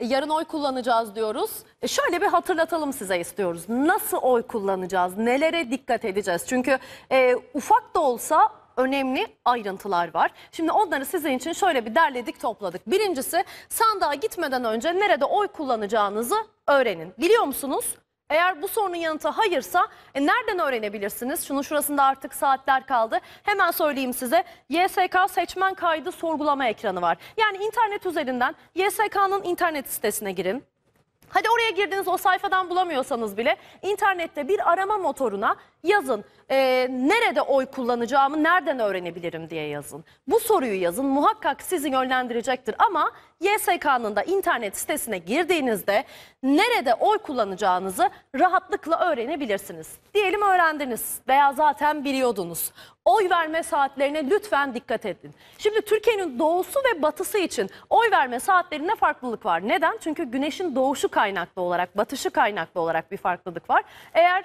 E, yarın oy kullanacağız diyoruz. E, şöyle bir hatırlatalım size istiyoruz. Nasıl oy kullanacağız? Nelere dikkat edeceğiz? Çünkü e, ufak da olsa önemli ayrıntılar var. Şimdi onları sizin için şöyle bir derledik topladık. Birincisi sandığa gitmeden önce nerede oy kullanacağınızı öğrenin. Biliyor musunuz? Eğer bu sorunun yanıtı hayırsa e, nereden öğrenebilirsiniz? Şunun şurasında artık saatler kaldı. Hemen söyleyeyim size. YSK seçmen kaydı sorgulama ekranı var. Yani internet üzerinden YSK'nın internet sitesine girin. Hadi oraya girdiniz o sayfadan bulamıyorsanız bile internette bir arama motoruna yazın. E, nerede oy kullanacağımı nereden öğrenebilirim diye yazın. Bu soruyu yazın muhakkak sizi yönlendirecektir ama YSK'nın da internet sitesine girdiğinizde nerede oy kullanacağınızı rahatlıkla öğrenebilirsiniz. Diyelim öğrendiniz veya zaten biliyordunuz oy verme saatlerine lütfen dikkat edin. Şimdi Türkiye'nin doğusu ve batısı için oy verme saatlerinde farklılık var. Neden? Çünkü güneşin doğuşu kaynaklı olarak, batışı kaynaklı olarak bir farklılık var. Eğer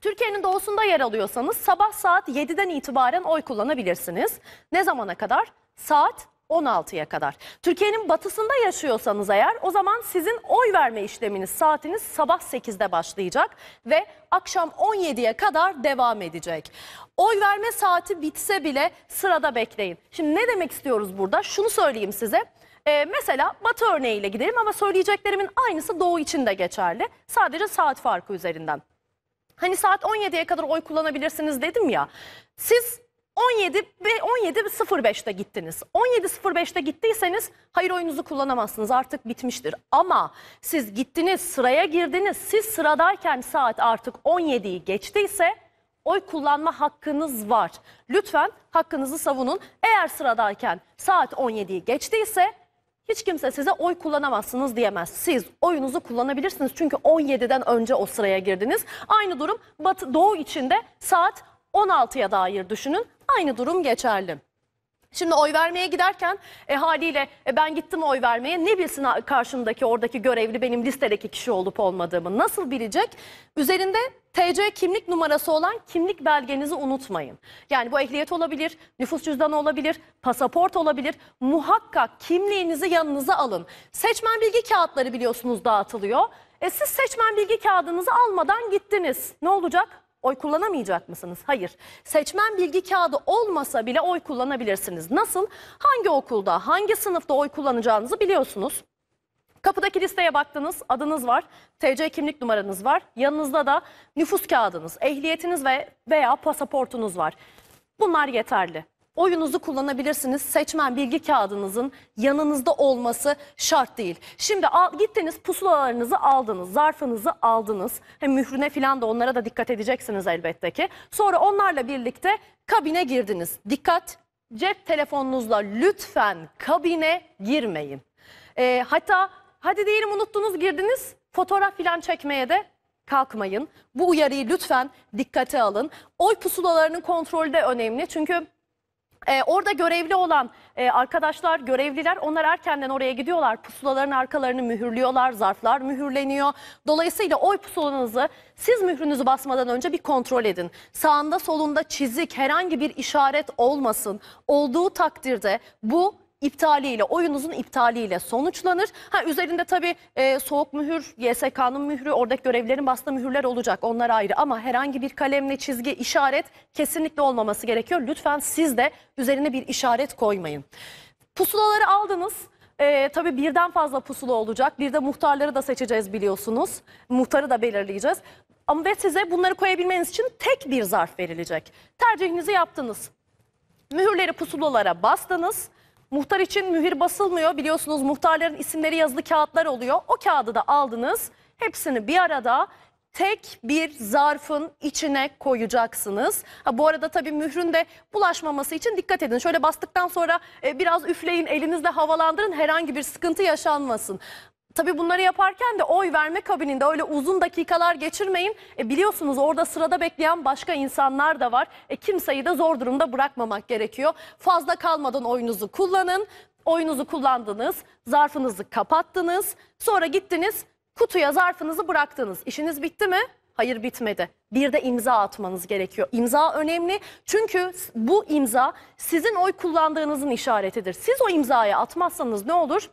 Türkiye'nin doğusunda yer alıyorsanız sabah saat 7'den itibaren oy kullanabilirsiniz. Ne zamana kadar? Saat 16'ya kadar. Türkiye'nin batısında yaşıyorsanız eğer o zaman sizin oy verme işleminiz saatiniz sabah 8'de başlayacak ve akşam 17'ye kadar devam edecek. Oy verme saati bitse bile sırada bekleyin. Şimdi ne demek istiyoruz burada? Şunu söyleyeyim size. Ee, mesela Batı örneğiyle gidelim ama söyleyeceklerimin aynısı Doğu için de geçerli. Sadece saat farkı üzerinden. Hani saat 17'ye kadar oy kullanabilirsiniz dedim ya. Siz 17 ve 17.05'te gittiniz. 17.05'te gittiyseniz hayır oyunuzu kullanamazsınız artık bitmiştir. Ama siz gittiniz sıraya girdiniz siz sıradayken saat artık 17'yi geçtiyse oy kullanma hakkınız var. Lütfen hakkınızı savunun. Eğer sıradayken saat 17'yi geçtiyse hiç kimse size oy kullanamazsınız diyemez. Siz oyunuzu kullanabilirsiniz çünkü 17'den önce o sıraya girdiniz. Aynı durum Batı Doğu içinde saat 16'ya dair düşünün. Aynı durum geçerli. Şimdi oy vermeye giderken e, haliyle e, ben gittim oy vermeye ne bilsin karşımdaki oradaki görevli benim listedeki kişi olup olmadığımı nasıl bilecek? Üzerinde TC kimlik numarası olan kimlik belgenizi unutmayın. Yani bu ehliyet olabilir, nüfus cüzdanı olabilir, pasaport olabilir. Muhakkak kimliğinizi yanınıza alın. Seçmen bilgi kağıtları biliyorsunuz dağıtılıyor. E, siz seçmen bilgi kağıdınızı almadan gittiniz. Ne olacak? oy kullanamayacak mısınız? Hayır. Seçmen bilgi kağıdı olmasa bile oy kullanabilirsiniz. Nasıl? Hangi okulda, hangi sınıfta oy kullanacağınızı biliyorsunuz. Kapıdaki listeye baktınız, adınız var, TC kimlik numaranız var. Yanınızda da nüfus kağıdınız, ehliyetiniz ve veya pasaportunuz var. Bunlar yeterli oyunuzu kullanabilirsiniz. Seçmen bilgi kağıdınızın yanınızda olması şart değil. Şimdi gittiniz pusulalarınızı aldınız, zarfınızı aldınız. Hem mührüne filan da onlara da dikkat edeceksiniz elbette ki. Sonra onlarla birlikte kabine girdiniz. Dikkat cep telefonunuzla lütfen kabine girmeyin. E, hatta hadi diyelim unuttunuz girdiniz fotoğraf filan çekmeye de kalkmayın. Bu uyarıyı lütfen dikkate alın. Oy pusulalarının kontrolü de önemli çünkü ee, orada görevli olan e, arkadaşlar, görevliler onlar erkenden oraya gidiyorlar. Pusulaların arkalarını mühürlüyorlar, zarflar mühürleniyor. Dolayısıyla oy pusulanızı siz mührünüzü basmadan önce bir kontrol edin. Sağında solunda çizik, herhangi bir işaret olmasın. Olduğu takdirde bu iptaliyle, oyunuzun iptaliyle sonuçlanır. Ha, üzerinde tabii e, soğuk mühür, YSK'nın mührü, oradaki görevlerin bastığı mühürler olacak. Onlar ayrı ama herhangi bir kalemle çizgi, işaret kesinlikle olmaması gerekiyor. Lütfen siz de üzerine bir işaret koymayın. Pusulaları aldınız. Ee, tabii birden fazla pusula olacak. Bir de muhtarları da seçeceğiz biliyorsunuz. Muhtarı da belirleyeceğiz. Ama ve size bunları koyabilmeniz için tek bir zarf verilecek. Tercihinizi yaptınız. Mühürleri pusulalara bastınız. Muhtar için mühür basılmıyor. Biliyorsunuz muhtarların isimleri yazılı kağıtlar oluyor. O kağıdı da aldınız. Hepsini bir arada tek bir zarfın içine koyacaksınız. Ha, bu arada tabii mührün de bulaşmaması için dikkat edin. Şöyle bastıktan sonra e, biraz üfleyin, elinizle havalandırın, herhangi bir sıkıntı yaşanmasın. Tabii bunları yaparken de oy verme kabininde öyle uzun dakikalar geçirmeyin. E biliyorsunuz orada sırada bekleyen başka insanlar da var. E kimseyi de zor durumda bırakmamak gerekiyor. Fazla kalmadan oyunuzu kullanın. Oyunuzu kullandınız, zarfınızı kapattınız, sonra gittiniz kutuya zarfınızı bıraktınız. İşiniz bitti mi? Hayır bitmedi. Bir de imza atmanız gerekiyor. İmza önemli çünkü bu imza sizin oy kullandığınızın işaretidir. Siz o imzayı atmazsanız ne olur?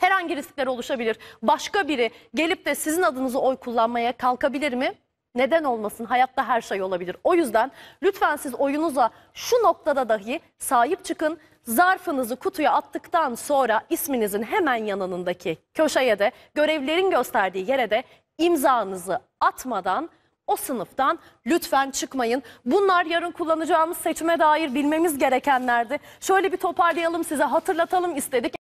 Herhangi riskler oluşabilir. Başka biri gelip de sizin adınızı oy kullanmaya kalkabilir mi? Neden olmasın? Hayatta her şey olabilir. O yüzden lütfen siz oyunuza şu noktada dahi sahip çıkın. Zarfınızı kutuya attıktan sonra isminizin hemen yanındaki köşeye de görevlerin gösterdiği yere de imzanızı atmadan o sınıftan lütfen çıkmayın. Bunlar yarın kullanacağımız seçime dair bilmemiz gerekenlerdi. Şöyle bir toparlayalım size hatırlatalım istedik.